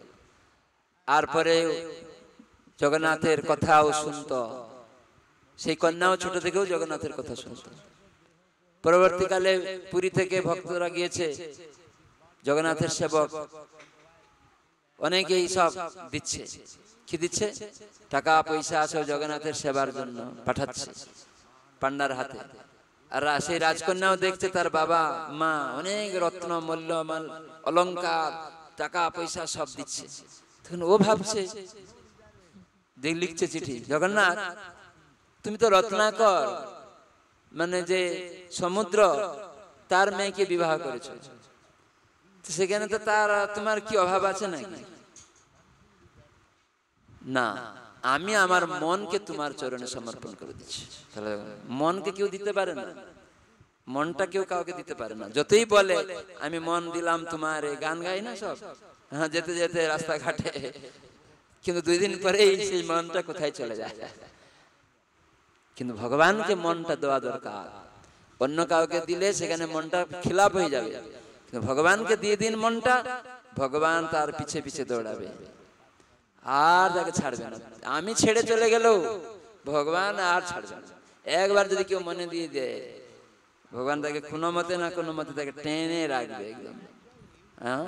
আর পরে জগন্নাথের কথাও শুনত সেই কন্যাও ছোট থেকেও জগন্নাথের কথা শুনত পরবর্তীকালে পুরী থেকে ভক্তরা গিয়েছে জগন্নাথের সেবক অনেকেই সব দিচ্ছে কি দিচ্ছে টাকা পয়সা আছে জগন্নাথের সেবার জন্য পাঠাচ্ছে পান্ডার হাতে আর সেই রাজকন্যাও দেখছে তার বাবা মা অনেক রত্ন মূল্যমাল অলঙ্কার টাকা পয়সা সব দিচ্ছে তখন ও ভাবছে যে লিখছে চিঠি জগন্নাথ তুমি তো রত্নাকর মানে যে সমুদ্র তার মেয়েকে বিবাহ করেছো সেখানে তো তার তোমার কি অভাব আছে নাকি না আমি আমার মনকে তোমার চরণে সমর্পণ করে দিচ্ছি মনকে কেউ দিতে পারে না মনটা কেউ কাউকে দিতে পারে না যতই বলে আমি মন দিলাম তোমার গান গাই না সব হ্যাঁ যেতে যেতে রাস্তাঘাটে কিন্তু দুই দিন পরেই সেই মনটা কোথায় চলে যায় কিন্তু ভগবানকে মনটা দেওয়া দরকার অন্য কাউকে দিলে সেখানে মনটা খিলাপ হয়ে যাবে কিন্তু ভগবানকে দিয়ে দিন মনটা ভগবান তার পিছে পিছে দৌড়াবে আর তাকে ছাড়বে না আমি ছেড়ে চলে গেল ভগবান আর ছাড়বে না একবার যদি কেউ মনে দিয়ে দেয় ভগবান তাকে কোনো মতে না কোনো মতে তাকে টেনে রাখবে একদম হ্যাঁ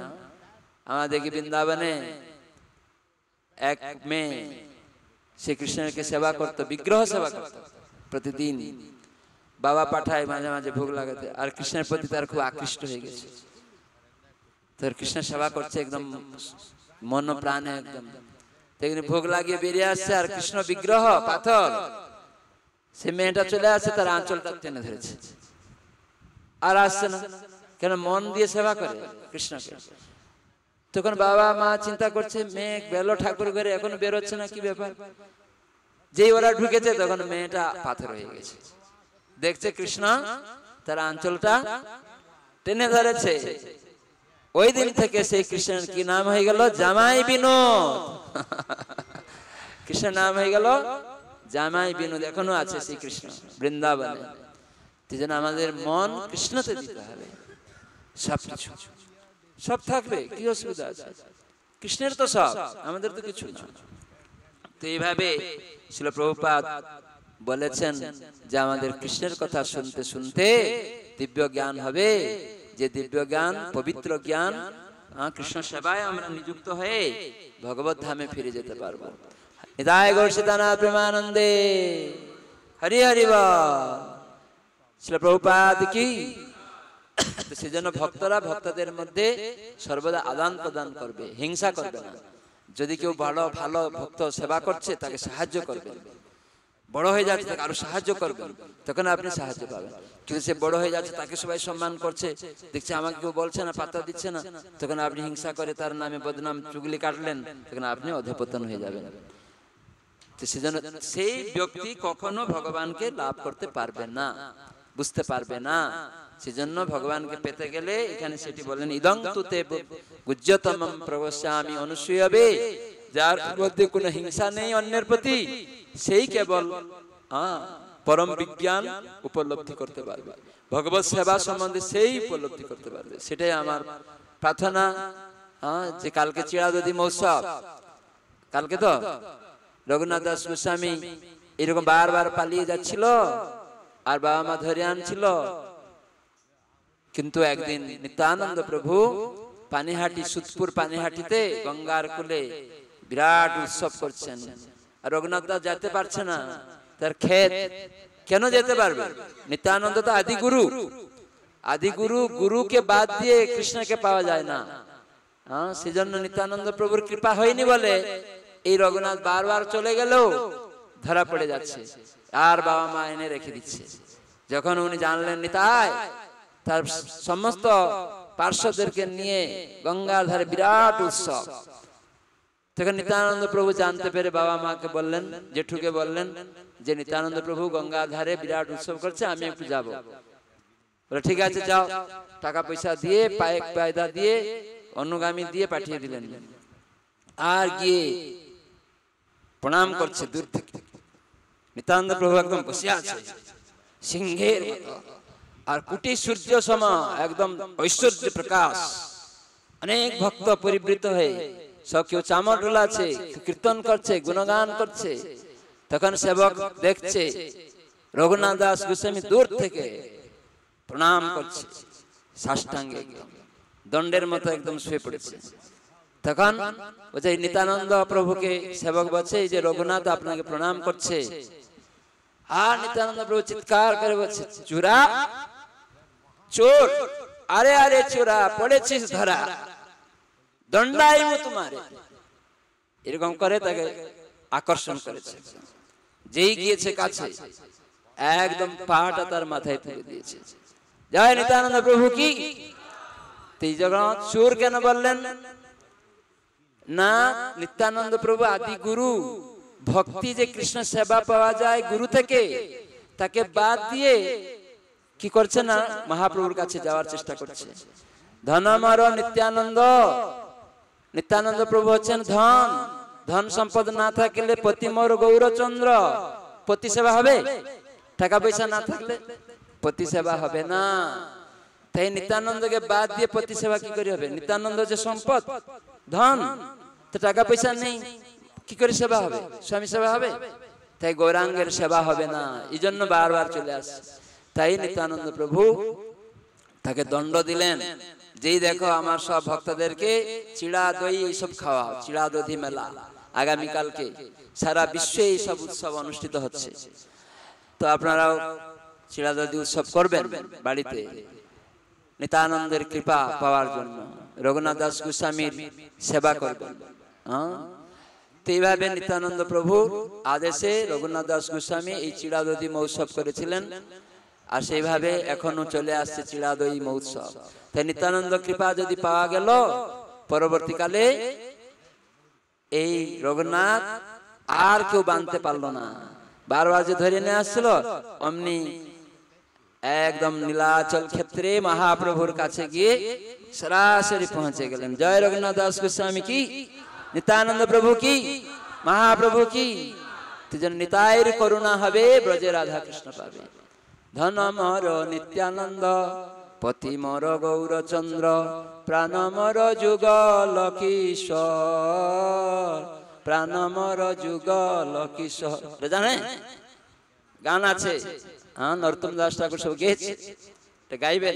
আমরা দেখি বৃন্দাবনে এক মেয়ে কৃষ্ণকে সেবা করতো বিগ্রহ সেবা করতো প্রতিদিন বাবা পাঠায় মাঝে মাঝে ভোগ লাগাতে আর কৃষ্ণের প্রতি তার খুব আকৃষ্ট হয়ে গেছে তোর কৃষ্ণ সেবা করছে একদম মন প্রাণে একদম দেখুন ভোগ লাগিয়ে বেরিয়ে আসছে আর কৃষ্ণ বিগ্রহ পাথর সে মেয়েটা চলে আসছে তার আঞ্চলটা টেনে ধরেছে আর আসছে না কেন মন দিয়ে সেবা করে কৃষ্ণকে তখন বাবা মা চিন্তা করছে মেয়ে গেল ঠাকুর ঘরে এখন বেরোচ্ছে না কি ব্যাপার যেই ওরা ঢুকেছে তখন মেয়েটা পাথর হয়ে গেছে দেখছে কৃষ্ণ তার আঞ্চলটা টেনে ধরেছে ওই দিন থেকে সেই কৃষ্ণের কি নাম হয়ে গেল জামাই বিনোদ <laughs> কৃষ্ণের নাম হয়ে গেল জামাই বিনোদ এখনো আছে শ্রীকৃষ্ণ বৃন্দাবনে যেন আমাদের মন কৃষ্ণতে দিতে হবে সব কিছু সব থাকবে কি অসুবিধা আছে কৃষ্ণের তো সব আমাদের তো কিছু না তো এইভাবে শিল প্রভুপাত বলেছেন যে আমাদের কৃষ্ণের কথা শুনতে শুনতে দিব্য জ্ঞান হবে যে দিব্য জ্ঞান পবিত্র জ্ঞান কৃষ্ণ সেবায় আমরা নিযুক্ত হয়ে ভগবত ধামে ফিরে যেতে পারবো হৃদয় গোষিতানা প্রেমানন্দে হরি হরি বাদ কি সেজন্য ভক্তরা ভক্তদের মধ্যে সর্বদা আদান প্রদান করবে হিংসা করবে না যদি কেউ ভালো ভালো ভক্ত সেবা করছে তাকে সাহায্য করবে বড় হয়ে যাচ্ছে তাকে আরো সাহায্য করবেন তখন আপনি সাহায্য পাবেন কিন্তু সে বড় হয়ে যাচ্ছে তাকে সবাই সম্মান করছে দেখছে আমাকে কেউ বলছে না পাতা দিচ্ছে না তখন আপনি হিংসা করে তার নামে বদনাম চুগলি কাটলেন তখন আপনি অধপতন হয়ে যাবেন সেজন্য সেই ব্যক্তি কখনো ভগবানকে লাভ করতে পারবে না বুঝতে পারবে না সেজন্য ভগবানকে পেতে গেলে এখানে সেটি বলেন ইদং তুতে গুজ্জতম প্রবশ্যা আমি অনুসূয়াবে যার মধ্যে কোনো হিংসা নেই অন্যের প্রতি সেই কেবল পরম বিজ্ঞান উপলব্ধি করতে পারবে ভগবত সেবা সম্বন্ধে সেই উপলব্ধি করতে পারবে সেটাই আমার প্রার্থনা যে কালকে চিড়া দধি মহোৎসব কালকে তো রঘুনাথ দাস গোস্বামী এরকম বারবার পালিয়ে যাচ্ছিল আর বাবা মা ধরে আনছিল কিন্তু একদিন নিত্যানন্দ প্রভু পানিহাটি সুতপুর পানিহাটিতে গঙ্গার কুলে বিরাট উৎসব করছেন রঘুনাথ দাস যেতে পারছে না তার খেত কেন যেতে পারবে নিত্যানন্দ তো আদি গুরু আদি গুরু গুরুকে বাদ দিয়ে কৃষ্ণকে পাওয়া যায় না হ্যাঁ সেজন্য নিত্যানন্দ প্রভুর কৃপা হয়নি বলে এই রঘুনাথ বারবার চলে গেল ধরা পড়ে যাচ্ছে আর বাবা মা এনে রেখে দিচ্ছে যখন উনি জানলেন নিতাই তার সমস্ত পার্শ্বদেরকে নিয়ে গঙ্গার ধারে বিরাট উৎসব তখন নিতানন্দ প্রভু জানতে পেরে বাবা মাকে বললেন জেঠুকে বললেন যে নিতানন্দ প্রভু গঙ্গা ধারে বিরাট উৎসব করছে আমি একটু যাব বলে ঠিক আছে যাও টাকা পয়সা দিয়ে পায়ে পায়দা দিয়ে অনুগামী দিয়ে পাঠিয়ে দিলেন আর গিয়ে প্রণাম করছে দূর থেকে নিতানন্দ প্রভু একদম বসে আছে সিংহের আর কুটি সূর্য সম একদম ঐশ্বর্য প্রকাশ অনেক ভক্ত পরিবৃত হয়ে সব কেউ চামর ডোলাছে কীর্তন করছে গুণগান করছে তখন সেবক দেখছে রঘুনাথ দাস গোস্বামী দূর থেকে প্রণাম করছে সাষ্টাঙ্গে দণ্ডের মতো একদম শুয়ে পড়েছে তখন যে নিতানন্দ প্রভুকে সেবক বলছে যে রঘুনাথ আপনাকে প্রণাম করছে আর নিতানন্দ প্রভু চিৎকার করে বলছে চূড়া চোর আরে আরে চোরা পড়েছিস ধরা দণ্ডায়ু তোমার এরকম করে তাকে আকর্ষণ করেছে যেই গিয়েছে কাছে একদম পাটা তার মাথায় তুলে দিয়েছে জয় নিতানন্দ প্রভু কি জগন্নাথ চোর কেন বললেন না নিত্যানন্দ প্রভু আদি গুরু ভক্তি যে কৃষ্ণ সেবা পাওয়া যায় গুরু থেকে তাকে বাদ দিয়ে কি করছে না মহাপ্রভুর কাছে যাওয়ার চেষ্টা করছে ধনমর নিত্যানন্দ নিত্যানন্দ প্রভু হচ্ছেন ধন ধন সম্পদ না থাকলে পতি মোর গৌরচন্দ্র পতি সেবা হবে টাকা পয়সা না থাকলে পতি সেবা হবে না তাই নিত্যানন্দকে বাদ দিয়ে পতি সেবা কি করে হবে নিত্যানন্দ যে সম্পদ ধন তো টাকা পয়সা নেই কি করে সেবা হবে স্বামী সেবা হবে তাই গৌরাঙ্গের সেবা হবে না এই জন্য বারবার চলে আসে তাই নিত্যানন্দ প্রভু তাকে দণ্ড দিলেন যেই দেখো আমার সব ভক্তদেরকে চিড়া দই এইসব খাওয়া চিড়া দধি মেলা আগামীকালকে সারা বিশ্বে এইসব উৎসব অনুষ্ঠিত হচ্ছে তো আপনারাও চিড়া দধি উৎসব করবেন বাড়িতে নিতানন্দের কৃপা পাওয়ার জন্য রঘুনাথ দাস গোস্বামীর সেবা করবেন হ্যাঁ তো এইভাবে নিত্যানন্দ প্রভু আদেশে রঘুনাথ দাস গোস্বামী এই দধি মহোৎসব করেছিলেন আর সেইভাবে এখনো চলে আসছে চিড়াদই মহোৎসব তাই নিত্যানন্দ কৃপা যদি পাওয়া গেল পরবর্তীকালে এই রঘুনাথ আর কেউ বাঁধতে পারল না বারবার যে ধরে নিয়ে আসছিল অমনি একদম নীলাচল ক্ষেত্রে মহাপ্রভুর কাছে গিয়ে সরাসরি পৌঁছে গেলেন জয় রঘুনাথ দাস গোস্বামী কি নিত্যানন্দ প্রভু কি মহাপ্রভু কি যেন করুণা হবে ব্রজে রাধা কৃষ্ণ পাবে ধন মর নিত্যানন্দ পতি মর গৌরচন্দ্র প্রাণ মর যুগ লকিশ প্রাণ মর যুগ কিশোর জানে গান আছে হ্যাঁ নরতম দাস ঠাকুর সব গেছে গাইবে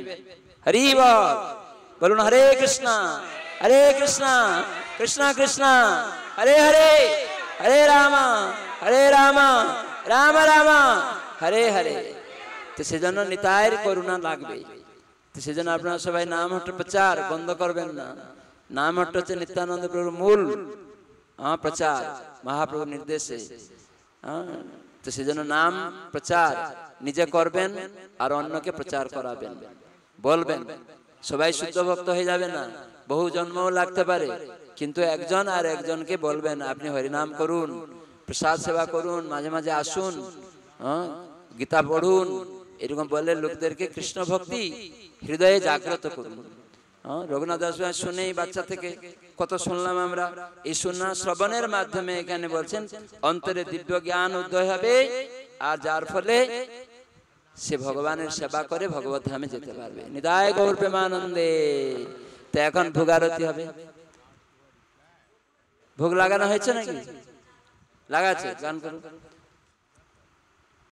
হরি বলুন হরে কৃষ্ণ হরে কৃষ্ণ কৃষ্ণ কৃষ্ণ হরে হরে হরে রাম হরে রাম রাম রাম হরে হরে তো সেজন্য নিতায়ের করুণা লাগবে তো সেজন্য আপনারা সবাই নাম হট্ট প্রচার বন্ধ করবেন না নাম হট্ট হচ্ছে নিত্যানন্দ প্রভুর মূল হ্যাঁ প্রচার মহাপ্রভুর নির্দেশে হ্যাঁ তো সেজন্য নাম প্রচার নিজে করবেন আর অন্যকে প্রচার করাবেন বলবেন সবাই শুদ্ধ ভক্ত হয়ে যাবে না বহু জন্মও লাগতে পারে কিন্তু একজন আর একজনকে বলবেন আপনি হরিনাম করুন প্রসাদ সেবা করুন মাঝে মাঝে আসুন গীতা পড়ুন এরকম বললে লোকদেরকে কৃষ্ণ ভক্তি হৃদয়ে জাগ্রত করুন রঘুনাথ দাস শুনেই বাচ্চা থেকে কত শুনলাম আমরা এই শুনা শ্রবণের মাধ্যমে এখানে বলছেন অন্তরে দিব্য জ্ঞান উদয় হবে আর যার ফলে সে ভগবানের সেবা করে ভগবত ধামে যেতে পারবে নিদায় গৌর প্রেমানন্দে তো এখন ভোগারতি হবে ভোগ লাগানো হয়েছে নাকি লাগাচ্ছে গান করুন